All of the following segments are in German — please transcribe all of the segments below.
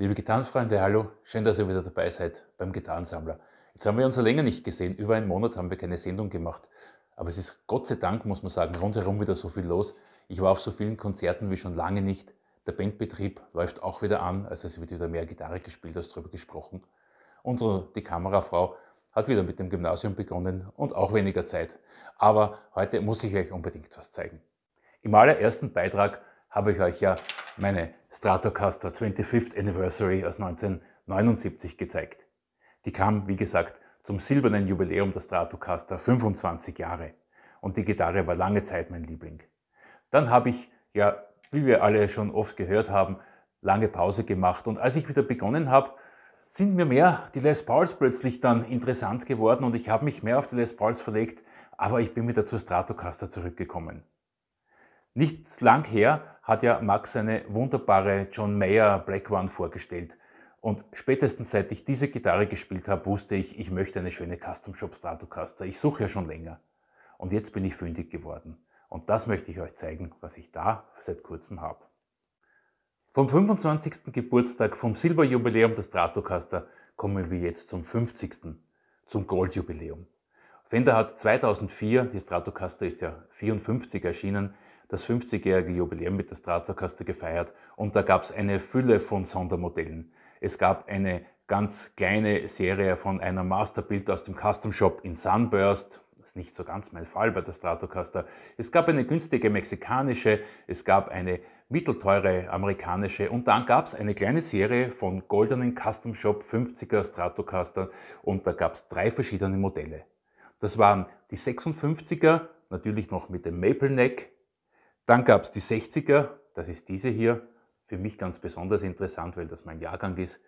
Liebe Gitarrenfreunde, hallo, schön, dass ihr wieder dabei seid beim Gitarrensammler. Jetzt haben wir uns ja länger nicht gesehen, über einen Monat haben wir keine Sendung gemacht, aber es ist Gott sei Dank, muss man sagen, rundherum wieder so viel los. Ich war auf so vielen Konzerten wie schon lange nicht. Der Bandbetrieb läuft auch wieder an, also es wird wieder mehr Gitarre gespielt als darüber gesprochen. Unsere, die Kamerafrau, hat wieder mit dem Gymnasium begonnen und auch weniger Zeit. Aber heute muss ich euch unbedingt was zeigen. Im allerersten Beitrag habe ich euch ja meine Stratocaster 25th Anniversary aus 1979 gezeigt. Die kam, wie gesagt, zum silbernen Jubiläum der Stratocaster 25 Jahre und die Gitarre war lange Zeit mein Liebling. Dann habe ich, ja, wie wir alle schon oft gehört haben, lange Pause gemacht und als ich wieder begonnen habe, sind mir mehr die Les Pauls plötzlich dann interessant geworden und ich habe mich mehr auf die Les Pauls verlegt, aber ich bin wieder zur Stratocaster zurückgekommen. Nicht lang her hat ja Max seine wunderbare John Mayer Black One vorgestellt. Und spätestens seit ich diese Gitarre gespielt habe, wusste ich, ich möchte eine schöne Custom Shop Stratocaster. Ich suche ja schon länger. Und jetzt bin ich fündig geworden. Und das möchte ich euch zeigen, was ich da seit kurzem habe. Vom 25. Geburtstag, vom Silberjubiläum des Stratocaster kommen wir jetzt zum 50. zum Goldjubiläum. Fender hat 2004, die Stratocaster ist ja 54 erschienen, das 50-jährige Jubiläum mit der Stratocaster gefeiert und da gab es eine Fülle von Sondermodellen. Es gab eine ganz kleine Serie von einer Masterbild aus dem Custom Shop in Sunburst, das ist nicht so ganz mein Fall bei der Stratocaster. Es gab eine günstige mexikanische, es gab eine mittelteure amerikanische und dann gab es eine kleine Serie von goldenen Custom Shop 50er Stratocaster und da gab es drei verschiedene Modelle. Das waren die 56er, natürlich noch mit dem Maple Neck. Dann gab es die 60er, das ist diese hier, für mich ganz besonders interessant, weil das mein Jahrgang ist,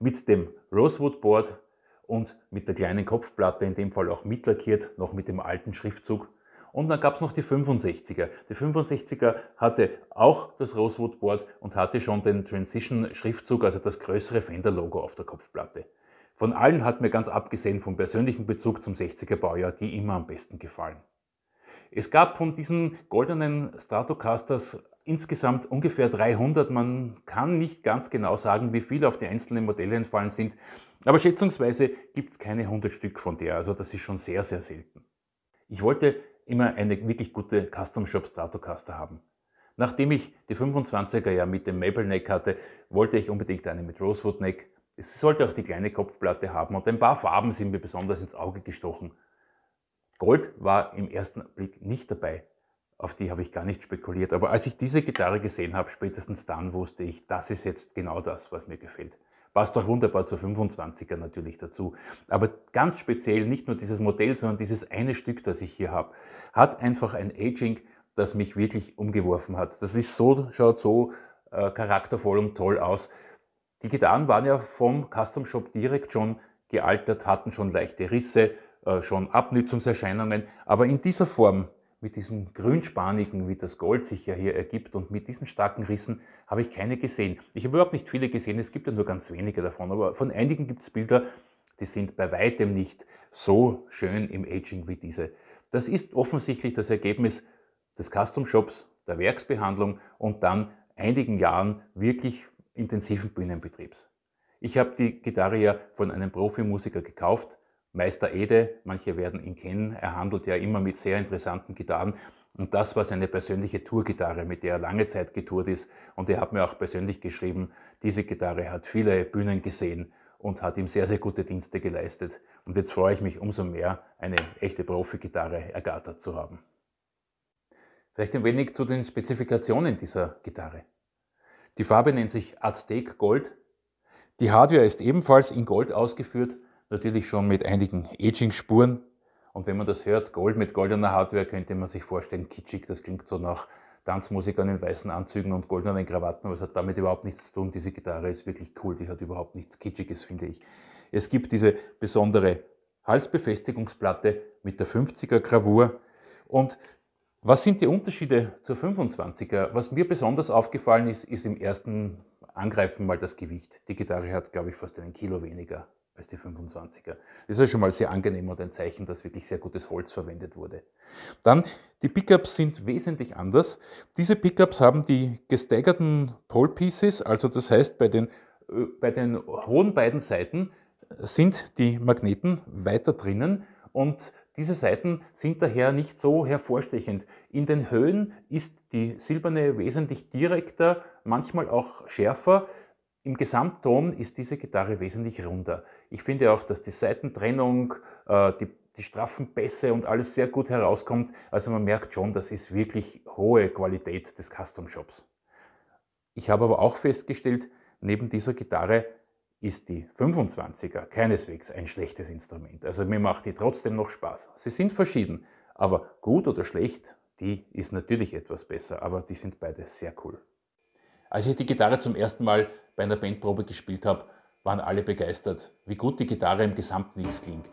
mit dem Rosewood Board und mit der kleinen Kopfplatte, in dem Fall auch mitlackiert, noch mit dem alten Schriftzug. Und dann gab es noch die 65er. Die 65er hatte auch das Rosewood Board und hatte schon den Transition-Schriftzug, also das größere Fender-Logo auf der Kopfplatte. Von allen hat mir ganz abgesehen vom persönlichen Bezug zum 60er Baujahr die immer am besten gefallen. Es gab von diesen goldenen Stratocasters insgesamt ungefähr 300. Man kann nicht ganz genau sagen, wie viele auf die einzelnen Modelle entfallen sind, aber schätzungsweise gibt es keine 100 Stück von der, also das ist schon sehr, sehr selten. Ich wollte immer eine wirklich gute Custom Shop Stratocaster haben. Nachdem ich die 25er ja mit dem Maple Neck hatte, wollte ich unbedingt eine mit Rosewood Neck es sollte auch die kleine Kopfplatte haben und ein paar Farben sind mir besonders ins Auge gestochen. Gold war im ersten Blick nicht dabei. Auf die habe ich gar nicht spekuliert. Aber als ich diese Gitarre gesehen habe, spätestens dann wusste ich, das ist jetzt genau das, was mir gefällt. Passt auch wunderbar zur 25er natürlich dazu. Aber ganz speziell nicht nur dieses Modell, sondern dieses eine Stück, das ich hier habe, hat einfach ein Aging, das mich wirklich umgeworfen hat. Das ist so, schaut so äh, charaktervoll und toll aus. Die Gitarren waren ja vom Custom Shop direkt schon gealtert, hatten schon leichte Risse, äh, schon Abnützungserscheinungen, aber in dieser Form, mit diesem grünspanigen, wie das Gold sich ja hier ergibt und mit diesen starken Rissen habe ich keine gesehen. Ich habe überhaupt nicht viele gesehen, es gibt ja nur ganz wenige davon, aber von einigen gibt es Bilder, die sind bei weitem nicht so schön im Aging wie diese. Das ist offensichtlich das Ergebnis des Custom Shops, der Werksbehandlung und dann einigen Jahren wirklich intensiven Bühnenbetriebs. Ich habe die Gitarre ja von einem Profimusiker gekauft, Meister Ede, manche werden ihn kennen, er handelt ja immer mit sehr interessanten Gitarren. Und das war seine persönliche Tourgitarre, mit der er lange Zeit getourt ist. Und er hat mir auch persönlich geschrieben, diese Gitarre hat viele Bühnen gesehen und hat ihm sehr, sehr gute Dienste geleistet. Und jetzt freue ich mich umso mehr, eine echte Profi-Gitarre ergattert zu haben. Vielleicht ein wenig zu den Spezifikationen dieser Gitarre. Die Farbe nennt sich Aztec Gold. Die Hardware ist ebenfalls in Gold ausgeführt, natürlich schon mit einigen Aging-Spuren. Und wenn man das hört, Gold mit goldener Hardware, könnte man sich vorstellen, kitschig, das klingt so nach Tanzmusikern in weißen Anzügen und goldenen Krawatten, aber es hat damit überhaupt nichts zu tun. Diese Gitarre ist wirklich cool, die hat überhaupt nichts Kitschiges, finde ich. Es gibt diese besondere Halsbefestigungsplatte mit der 50er Gravur und was sind die Unterschiede zur 25er? Was mir besonders aufgefallen ist, ist im ersten Angreifen mal das Gewicht. Die Gitarre hat, glaube ich, fast einen Kilo weniger als die 25er. Das ist ja schon mal sehr angenehm und ein Zeichen, dass wirklich sehr gutes Holz verwendet wurde. Dann, die Pickups sind wesentlich anders. Diese Pickups haben die gesteigerten Pole Pieces, also das heißt, bei den, äh, bei den hohen beiden Seiten sind die Magneten weiter drinnen und diese Seiten sind daher nicht so hervorstechend. In den Höhen ist die silberne wesentlich direkter, manchmal auch schärfer. Im Gesamtton ist diese Gitarre wesentlich runder. Ich finde auch, dass die Seitentrennung, äh, die, die straffen Bässe und alles sehr gut herauskommt. Also man merkt schon, das ist wirklich hohe Qualität des Custom Shops. Ich habe aber auch festgestellt, neben dieser Gitarre ist die 25er keineswegs ein schlechtes Instrument. Also mir macht die trotzdem noch Spaß. Sie sind verschieden, aber gut oder schlecht, die ist natürlich etwas besser, aber die sind beide sehr cool. Als ich die Gitarre zum ersten Mal bei einer Bandprobe gespielt habe, waren alle begeistert, wie gut die Gitarre im Gesamtmix klingt.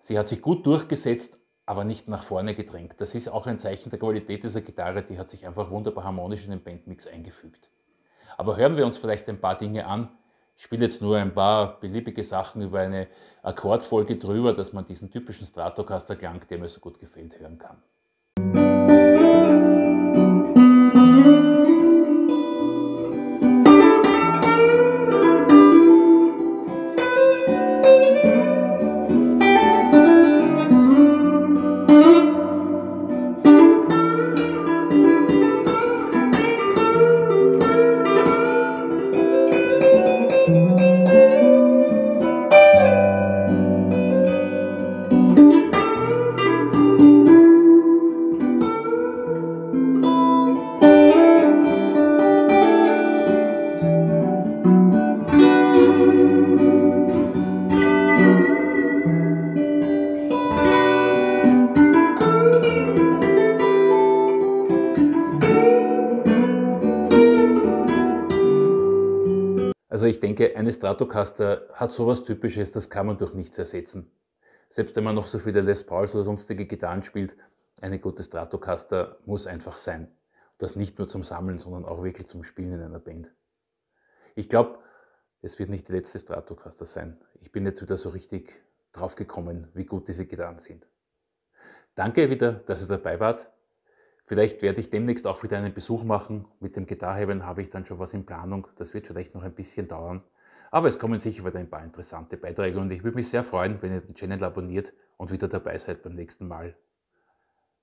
Sie hat sich gut durchgesetzt, aber nicht nach vorne gedrängt. Das ist auch ein Zeichen der Qualität dieser Gitarre, die hat sich einfach wunderbar harmonisch in den Bandmix eingefügt. Aber hören wir uns vielleicht ein paar Dinge an, ich spiele jetzt nur ein paar beliebige Sachen über eine Akkordfolge drüber, dass man diesen typischen Stratocaster-Klang, der mir so gut gefällt, hören kann. Also ich denke, eine Stratocaster hat sowas Typisches, das kann man durch nichts ersetzen. Selbst wenn man noch so viele Les Pauls oder sonstige Gitarren spielt, eine gute Stratocaster muss einfach sein. Das nicht nur zum Sammeln, sondern auch wirklich zum Spielen in einer Band. Ich glaube, es wird nicht die letzte Stratocaster sein. Ich bin jetzt wieder so richtig draufgekommen, wie gut diese Gitarren sind. Danke wieder, dass ihr dabei wart. Vielleicht werde ich demnächst auch wieder einen Besuch machen. Mit dem Guitar habe ich dann schon was in Planung. Das wird vielleicht noch ein bisschen dauern. Aber es kommen sicher wieder ein paar interessante Beiträge und ich würde mich sehr freuen, wenn ihr den Channel abonniert und wieder dabei seid beim nächsten Mal.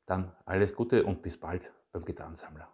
Dann alles Gute und bis bald beim Gitarrensammler.